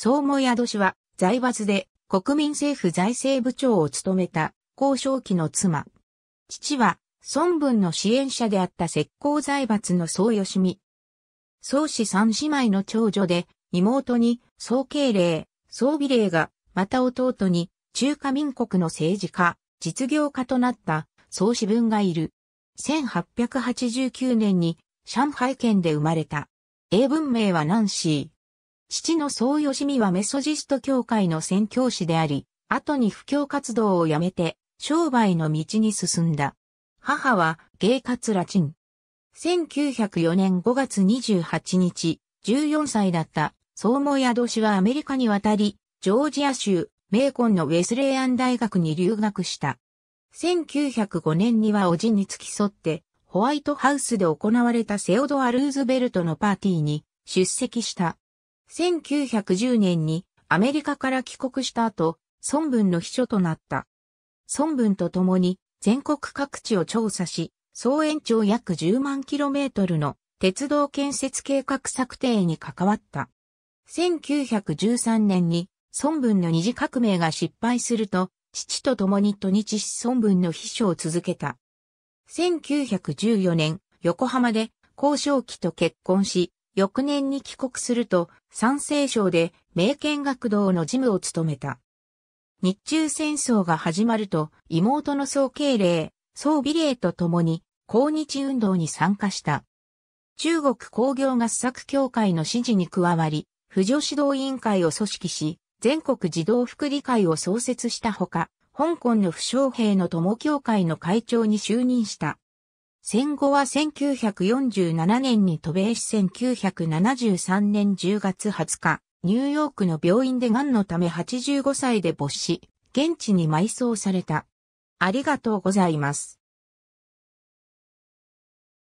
総模宿氏は、財閥で国民政府財政部長を務めた、高尚期の妻。父は、孫文の支援者であった石膏財閥の総吉美。総氏三姉妹の長女で、妹に、総慶礼、総美礼が、また弟に、中華民国の政治家、実業家となった、総氏文がいる。1889年に、上海県で生まれた。英文名はナンシー。父の総義美はメソジスト教会の宣教師であり、後に布教活動をやめて、商売の道に進んだ。母は、芸活ラチン。1904年5月28日、14歳だった、総ーモ年氏はアメリカに渡り、ジョージア州、メーコンのウェスレイアン大学に留学した。1905年にはおじに付き添って、ホワイトハウスで行われたセオドア・ルーズベルトのパーティーに出席した。1910年にアメリカから帰国した後、孫文の秘書となった。孫文と共に全国各地を調査し、総延長約10万キロメートルの鉄道建設計画策定に関わった。1913年に孫文の二次革命が失敗すると、父と共に土日し孫文の秘書を続けた。1914年、横浜で交渉期と結婚し、翌年に帰国すると、山西省で名犬学堂の事務を務めた。日中戦争が始まると、妹の総慶礼、総美礼と共に、抗日運動に参加した。中国工業合作協会の指示に加わり、婦女指導委員会を組織し、全国児童福利会を創設したほか、香港の負傷兵の友協会の会長に就任した。戦後は1947年に渡米し1973年10月20日、ニューヨークの病院で癌のため85歳で没し、現地に埋葬された。ありがとうございます。